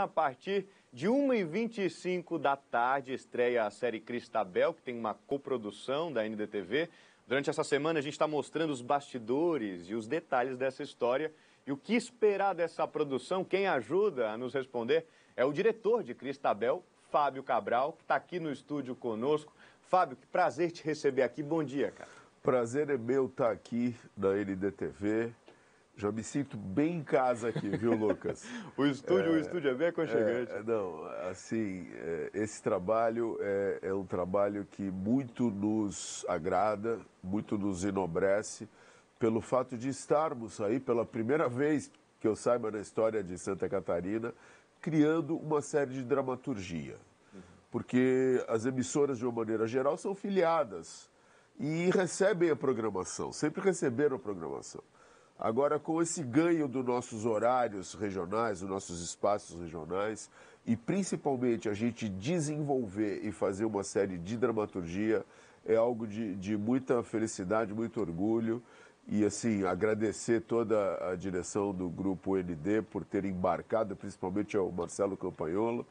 A partir de 1h25 da tarde, estreia a série Cristabel, que tem uma coprodução da NDTV. Durante essa semana, a gente está mostrando os bastidores e os detalhes dessa história. E o que esperar dessa produção? Quem ajuda a nos responder é o diretor de Cristabel, Fábio Cabral, que está aqui no estúdio conosco. Fábio, que prazer te receber aqui. Bom dia, cara. Prazer é meu estar tá aqui na NDTV, já me sinto bem em casa aqui, viu, Lucas? o estúdio, é, o estúdio é bem aconchegante. É, é, não, assim, é, esse trabalho é, é um trabalho que muito nos agrada, muito nos enobrece, pelo fato de estarmos aí pela primeira vez, que eu saiba, na história de Santa Catarina, criando uma série de dramaturgia. Porque as emissoras, de uma maneira geral, são filiadas e recebem a programação, sempre receberam a programação. Agora, com esse ganho dos nossos horários regionais, dos nossos espaços regionais, e principalmente a gente desenvolver e fazer uma série de dramaturgia, é algo de, de muita felicidade, muito orgulho. E assim, agradecer toda a direção do Grupo ND por ter embarcado, principalmente ao Marcelo Campagnolo,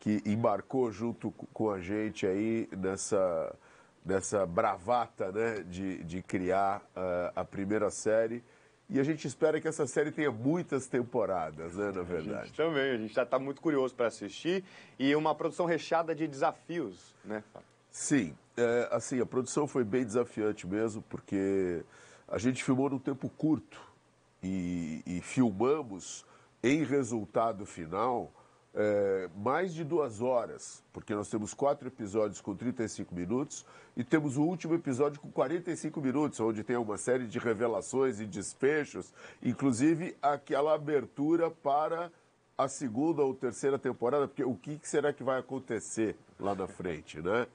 que embarcou junto com a gente aí nessa, nessa bravata né, de, de criar uh, a primeira série e a gente espera que essa série tenha muitas temporadas, né, na verdade. A gente também, a gente já está muito curioso para assistir. E uma produção recheada de desafios, né, Sim, é, assim, a produção foi bem desafiante mesmo, porque a gente filmou num tempo curto e, e filmamos em resultado final é, mais de duas horas, porque nós temos quatro episódios com 35 minutos e temos o último episódio com 45 minutos, onde tem uma série de revelações e desfechos, inclusive aquela abertura para a segunda ou terceira temporada, porque o que será que vai acontecer lá na frente, né?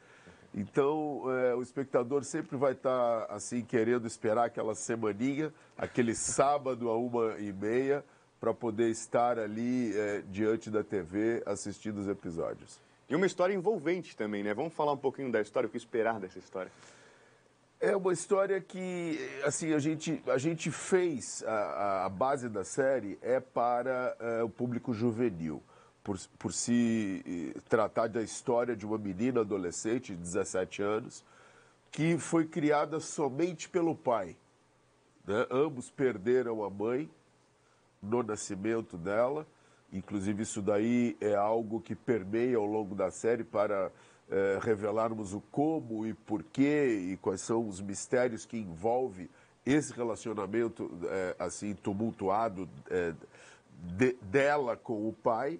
Então, é, o espectador sempre vai estar, tá, assim, querendo esperar aquela semaninha, aquele sábado a uma e meia, para poder estar ali é, diante da TV assistindo os episódios. E uma história envolvente também, né? Vamos falar um pouquinho da história, o que esperar dessa história? É uma história que, assim, a gente, a gente fez, a, a base da série é para é, o público juvenil. Por, por se tratar da história de uma menina adolescente de 17 anos, que foi criada somente pelo pai. Né? Ambos perderam a mãe no nascimento dela. Inclusive, isso daí é algo que permeia ao longo da série para é, revelarmos o como e porquê e quais são os mistérios que envolve esse relacionamento é, assim tumultuado é, de, dela com o pai.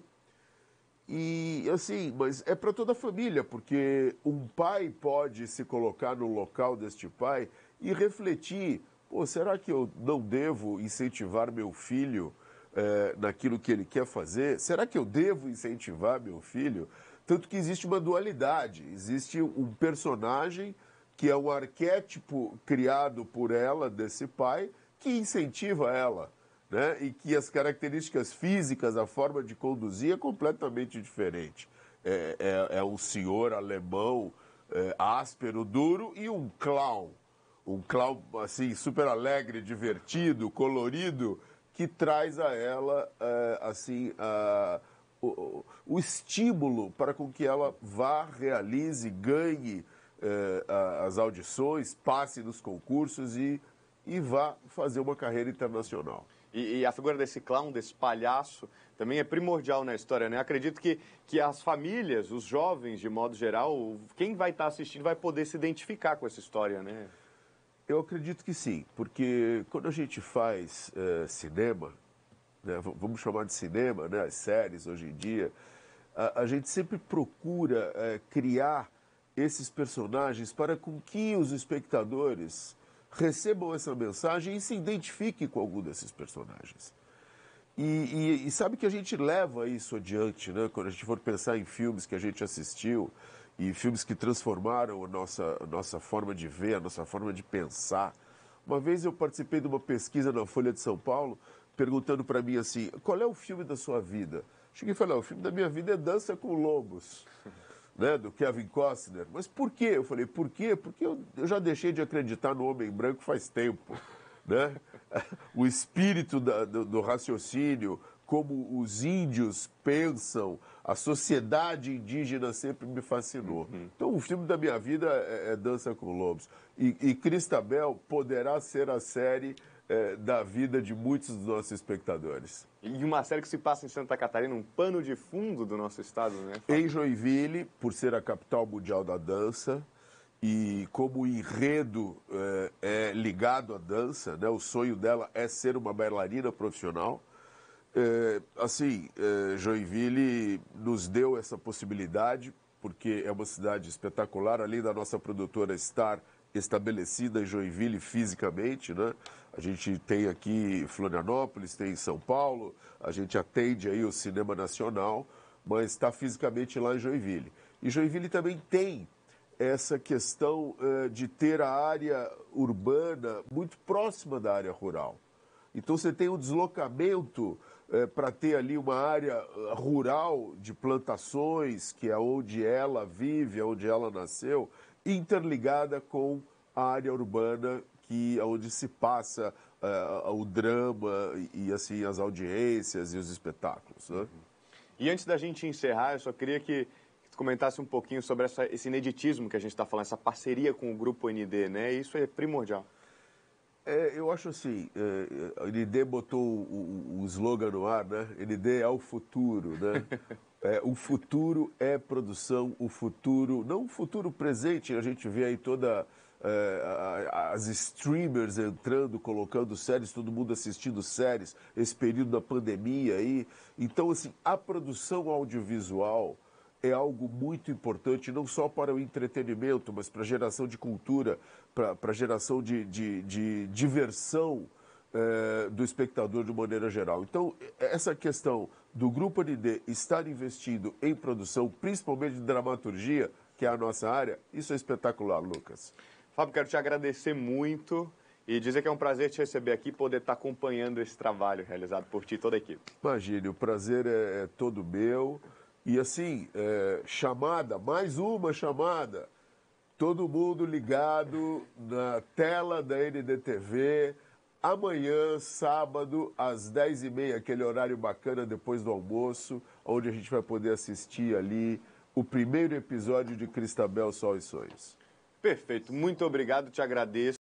E assim, mas é para toda a família, porque um pai pode se colocar no local deste pai e refletir Pô, será que eu não devo incentivar meu filho é, naquilo que ele quer fazer? Será que eu devo incentivar meu filho? Tanto que existe uma dualidade, existe um personagem que é um arquétipo criado por ela, desse pai, que incentiva ela. Né? e que as características físicas, a forma de conduzir é completamente diferente. É, é, é um senhor alemão é, áspero, duro e um clown um clown assim, super alegre, divertido, colorido, que traz a ela uh, assim uh, o, o, estímulo para com que ela vá, realize, ganhe uh, as audições, passe nos concursos e, e vá fazer uma carreira internacional. E, e, a figura desse clown, desse palhaço, também é primordial na história, né? Acredito que, que as famílias, os jovens, de modo geral, quem vai estar assistindo vai poder se identificar com essa história, né? Eu acredito que sim, porque quando a gente faz eh, cinema, né, vamos chamar de cinema, né, as séries hoje em dia, a, a gente sempre procura eh, criar esses personagens para com que os espectadores recebam essa mensagem e se identifiquem com algum desses personagens. E, e, e sabe que a gente leva isso adiante, né? Quando a gente for pensar em filmes que a gente assistiu, e filmes que transformaram a nossa, a nossa forma de ver, a nossa forma de pensar. Uma vez eu participei de uma pesquisa na Folha de São Paulo, perguntando para mim assim: qual é o filme da sua vida? Cheguei e falei: ah, o filme da minha vida é Dança com Lobos, né, do Kevin Costner. Mas por quê? Eu falei: por quê? Porque eu, eu já deixei de acreditar no homem branco faz tempo. Né? O espírito da, do, do raciocínio, como os índios pensam, a sociedade indígena sempre me fascinou. Uhum. Então, o filme da minha vida é, é Dança com Lobos. E, e Cristabel poderá ser a série é, da vida de muitos dos nossos espectadores. E uma série que se passa em Santa Catarina, um pano de fundo do nosso estado, né? Em Joinville, por ser a capital mundial da dança, e como o enredo é, é ligado à dança, né? o sonho dela é ser uma bailarina profissional é, assim, é, Joinville nos deu essa possibilidade, porque é uma cidade espetacular, além da nossa produtora estar estabelecida em Joinville fisicamente, né? A gente tem aqui Florianópolis, tem São Paulo, a gente atende aí o cinema nacional, mas está fisicamente lá em Joinville. E Joinville também tem essa questão é, de ter a área urbana muito próxima da área rural. Então você tem um deslocamento é, para ter ali uma área ah, rural de plantações, que é onde ela vive, é onde ela nasceu, interligada com a área urbana que é onde se passa ah, o drama e, assim as audiências e os espetáculos. Né? E antes da gente encerrar, eu só queria que, comentasse um pouquinho sobre essa, esse ineditismo que a gente está falando, essa parceria com o grupo ND, né? Isso é primordial. É, eu acho assim, é, a é, ND botou o, o, slogan no ar, né? ND é o futuro, né? É, o futuro é produção, o futuro, não o futuro presente, a gente vê aí toda é, as streamers entrando, colocando séries, todo mundo assistindo séries, esse período da pandemia aí. Então, assim, a produção audiovisual é algo muito importante, não só para o entretenimento, mas para a geração de cultura, para a geração de, de, de diversão é, do espectador de maneira geral. Então, essa questão do Grupo ND estar investindo em produção, principalmente de dramaturgia, que é a nossa área, isso é espetacular, Lucas. Fábio, quero te agradecer muito. E dizer que é um prazer te receber aqui poder estar acompanhando esse trabalho realizado por ti e toda a equipe. Imagine, o prazer é, é todo meu. E assim, é, chamada, mais uma chamada. Todo mundo ligado na tela da NDTV. Amanhã, sábado, às 10h30, aquele horário bacana depois do almoço, onde a gente vai poder assistir ali o primeiro episódio de Cristabel Sol e Sonhos. Perfeito, muito obrigado, te agradeço.